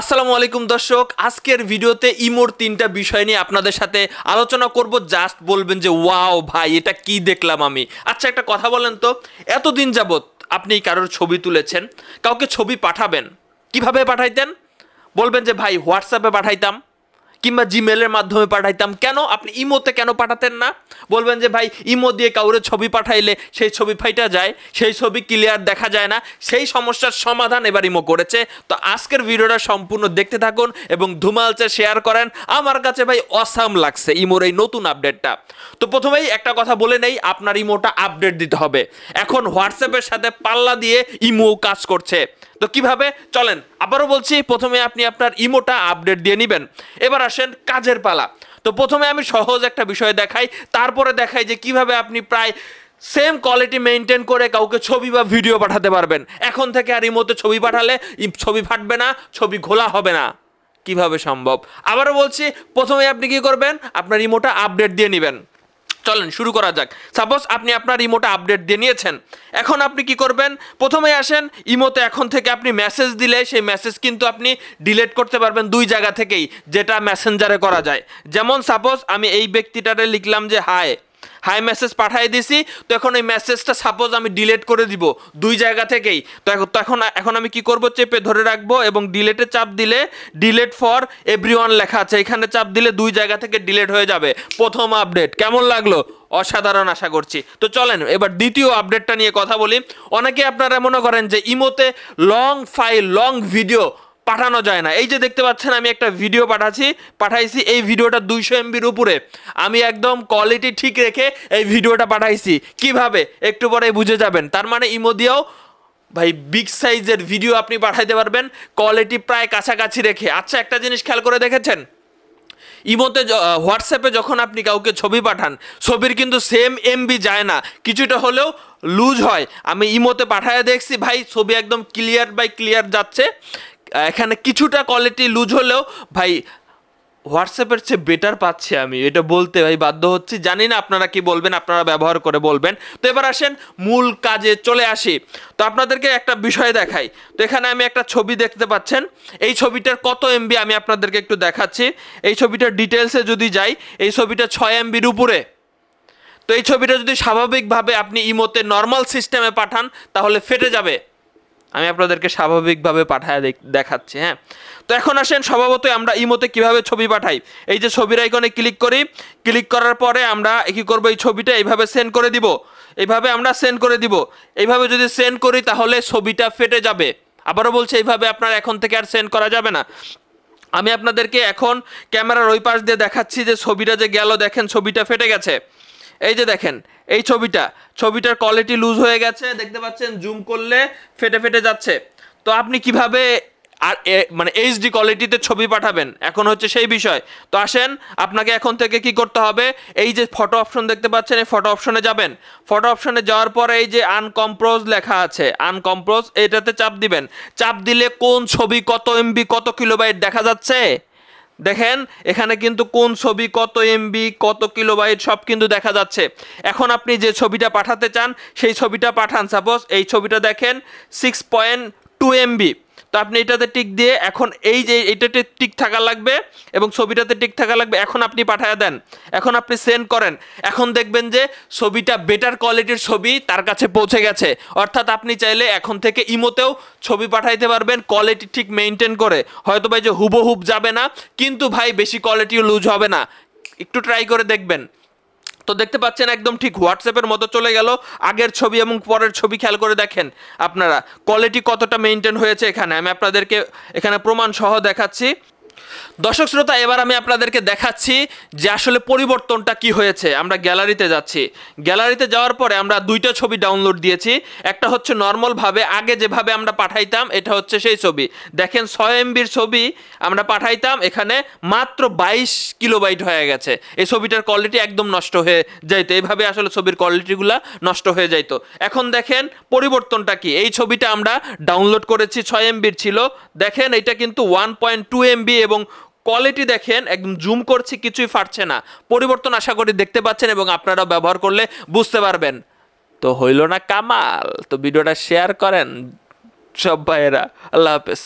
আসসালামু আলাইকুম দর্শক আজকের ভিডিওতে ইমোর তিনটা বিষয় নিয়ে আপনাদের সাথে আলোচনা করব জাস্ট বলবেন যে ওয়াও ভাই এটা কি দেখলাম আমি আচ্ছা একটা কথা বলেন তো এতদিন যাবৎ আপনি কারোর ছবি তুলেছেন কাউকে ছবি পাঠাবেন কিভাবে পাঠাইতেন বলবেন যে ভাই হোয়াটসঅ্যাপে পাঠাইতাম কিংবা জিমেলের মাধ্যমে পাঠাইতাম কেন আপনি ইমোতে কেন পাঠাতেন না বলবেন যে ভাই ইমো দিয়ে কাউরে ছবি পাঠাইলে সেই ছবি ফাইটা যায় সেই ছবি ক্লিয়ার দেখা যায় না সেই সমস্যার সমাধান এবার ইমো করেছে তো আজকের ভিডিওটা সম্পূর্ণ দেখতে থাকুন এবং ধুমালচে শেয়ার করেন আমার কাছে ভাই অসাম লাগছে ইমোর এই নতুন আপডেটটা তো প্রথমেই একটা কথা বলে নেই আপনার ইমোটা আপডেট দিতে হবে এখন হোয়াটসঅ্যাপের সাথে পাল্লা দিয়ে ইমো কাজ করছে তো কিভাবে চলেন আবারও বলছি প্রথমে আপনি আপনার ইমোটা আপডেট দিয়ে নেবেন এবার আসেন কাজের পালা তো প্রথমে আমি সহজ একটা বিষয় দেখাই তারপরে দেখাই যে কিভাবে আপনি প্রায় সেম কোয়ালিটি মেনটেন করে কাউকে ছবি বা ভিডিও পাঠাতে পারবেন এখন থেকে আর ইমোতে ছবি পাঠালে ছবি ফাটবে না ছবি ঘোলা হবে না কিভাবে সম্ভব আবারও বলছি প্রথমে আপনি কি করবেন আপনার ইমোটা আপডেট দিয়ে নেবেন চলেন শুরু করা যাক সাপোজ আপনি আপনার ইমোটা আপডেট দিয়ে নিয়েছেন এখন আপনি কি করবেন প্রথমে আসেন ইমোতে এখন থেকে আপনি মেসেজ দিলে সেই মেসেজ কিন্তু আপনি ডিলেট করতে পারবেন দুই জায়গা থেকেই যেটা মেসেঞ্জারে করা যায় যেমন সাপোজ আমি এই ব্যক্তিটারে লিখলাম যে হায় হাই মেসেজ পাঠিয়ে দিছি তো এখন এই মেসেজটা সাপোজ আমি ডিলেট করে দিব দুই জায়গা থেকেই তো এখন এখন আমি কি করব চেপে ধরে রাখবো এবং ডিলেটে চাপ দিলে ডিলেট ফর এভরিওয়ান লেখা আছে এখানে চাপ দিলে দুই জায়গা থেকে ডিলেট হয়ে যাবে প্রথম আপডেট কেমন লাগলো অসাধারণ আশা করছি তো চলেন এবার দ্বিতীয় আপডেটটা নিয়ে কথা বলি অনেকে আপনারা মনে করেন যে ইমোতে লং ফাইল লং ভিডিও পাঠানো যায় না এই যে দেখতে পাচ্ছেন আমি একটা ভিডিও পাঠাচ্ছি পাঠাইছি এই ভিডিওটা দুইশো এমবির উপরে আমি একদম কোয়ালিটি ঠিক রেখে এই ভিডিওটা পাঠাইছি কিভাবে একটু পরে বুঝে যাবেন তার মানে ইমো দিয়েও ভাই বিগ সাইজের ভিডিও আপনি পাঠাইতে পারবেন কোয়ালিটি প্রায় কাছাকাছি রেখে আচ্ছা একটা জিনিস খেয়াল করে দেখেছেন ইমোতে হোয়াটসঅ্যাপে যখন আপনি কাউকে ছবি পাঠান ছবির কিন্তু সেম এমবি যায় না কিছুটা হলেও লুজ হয় আমি ইমোতে পাঠায় দেখছি ভাই ছবি একদম ক্লিয়ার বাই ক্লিয়ার যাচ্ছে এখানে কিছুটা কোয়ালিটি লুজ হলেও ভাই হোয়াটসঅ্যাপের চেয়ে বেটার পাচ্ছি আমি এটা বলতে ভাই বাধ্য হচ্ছি জানি না আপনারা কি বলবেন আপনারা ব্যবহার করে বলবেন তো এবার আসেন মূল কাজে চলে আসি তো আপনাদেরকে একটা বিষয় দেখাই তো এখানে আমি একটা ছবি দেখতে পাচ্ছেন এই ছবিটার কত এমবি আমি আপনাদেরকে একটু দেখাচ্ছি এই ছবিটার ডিটেলসে যদি যাই এই ছবিটা ছয় এমবির উপরে তো এই ছবিটা যদি স্বাভাবিকভাবে আপনি ইমোতে নর্মাল সিস্টেমে পাঠান তাহলে ফেটে যাবে আমি আপনাদেরকে স্বাভাবিকভাবে পাঠায় দেখাচ্ছি হ্যাঁ তো এখন আসেন স্বভাবতই আমরা ইমোতে কিভাবে ছবি পাঠাই এই যে ছবির আইকনে ক্লিক করি ক্লিক করার পরে আমরা কি করবো এই ছবিটা এইভাবে সেন্ড করে দিব এইভাবে আমরা সেন্ড করে দিব এইভাবে যদি সেন্ড করি তাহলে ছবিটা ফেটে যাবে আবারও বলছে এইভাবে আপনার এখন থেকে আর সেন্ড করা যাবে না আমি আপনাদেরকে এখন ক্যামেরার ওই পাশ দিয়ে দেখাচ্ছি যে ছবিটা যে গেল দেখেন ছবিটা ফেটে গেছে এই যে দেখেন এই ছবিটা ছবিটার কোয়ালিটি লুজ হয়ে গেছে দেখতে পাচ্ছেন জুম করলে ফেটে ফেটে যাচ্ছে তো আপনি কিভাবে আর মানে এইচডি কোয়ালিটিতে ছবি পাঠাবেন এখন হচ্ছে সেই বিষয় তো আসেন আপনাকে এখন থেকে কি করতে হবে এই যে ফটো অপশন দেখতে পাচ্ছেন এই ফটো অপশনে যাবেন ফটো অপশনে যাওয়ার পর এই যে আনকম্প্রোজ লেখা আছে আনকম্প্রোজ এটাতে চাপ দিবেন চাপ দিলে কোন ছবি কত এমবি কত কিলোবাইট দেখা যাচ্ছে দেখেন এখানে কিন্তু কোন ছবি কত এমবি কত কিলোবাইট সব কিন্তু দেখা যাচ্ছে এখন আপনি যে ছবিটা পাঠাতে চান সেই ছবিটা পাঠান সাপোজ এই ছবিটা দেখেন সিক্স পয়েন্ট টু এমবি তো আপনি এটাতে টিক দিয়ে এখন এই যে এটাতে টিক থাকা লাগবে এবং ছবিটাতে টিক থাকা লাগবে এখন আপনি পাঠায় দেন এখন আপনি সেন্ড করেন এখন দেখবেন যে ছবিটা বেটার কোয়ালিটির ছবি তার কাছে পৌঁছে গেছে অর্থাৎ আপনি চাইলে এখন থেকে ইমোতেও ছবি পাঠাইতে পারবেন কোয়ালিটি ঠিক মেনটেন করে হয়তো ভাই যে হুবহুব যাবে না কিন্তু ভাই বেশি কোয়ালিটিও লুজ হবে না একটু ট্রাই করে দেখবেন তো দেখতে পাচ্ছেন একদম ঠিক হোয়াটসঅ্যাপের মতো চলে গেল আগের ছবি এবং পরের ছবি খেয়াল করে দেখেন আপনারা কোয়ালিটি কতটা মেনটেন হয়েছে এখানে আমি আপনাদেরকে এখানে প্রমাণ সহ দেখাচ্ছি দর্শক শ্রোতা এবার আমি আপনাদেরকে দেখাচ্ছি যে আসলে পরিবর্তনটা কি হয়েছে আমরা গ্যালারিতে যাচ্ছি গ্যালারিতে যাওয়ার পরে আমরা দুইটা ছবি ডাউনলোড দিয়েছি একটা হচ্ছে নর্মালভাবে আগে যেভাবে আমরা পাঠাইতাম এটা হচ্ছে সেই ছবি দেখেন ছয় এমবির ছবি আমরা পাঠাইতাম এখানে মাত্র বাইশ কিলোবাইট হয়ে গেছে এই ছবিটার কোয়ালিটি একদম নষ্ট হয়ে যাইতো এইভাবে আসলে ছবির কোয়ালিটিগুলা নষ্ট হয়ে যাইতো এখন দেখেন পরিবর্তনটা কি এই ছবিটা আমরা ডাউনলোড করেছি ছয় এমবির ছিল দেখেন এটা কিন্তু ওয়ান পয়েন্ট টু এমবি এবং কোয়ালিটি দেখেন একদম জুম করছি কিছুই ফাটছে না পরিবর্তন আশা করি দেখতে পাচ্ছেন এবং আপনারাও ব্যবহার করলে বুঝতে পারবেন তো হইল না কামাল তো ভিডিওটা শেয়ার করেন সব ভাইয়েরা আল্লাহ হাফেজ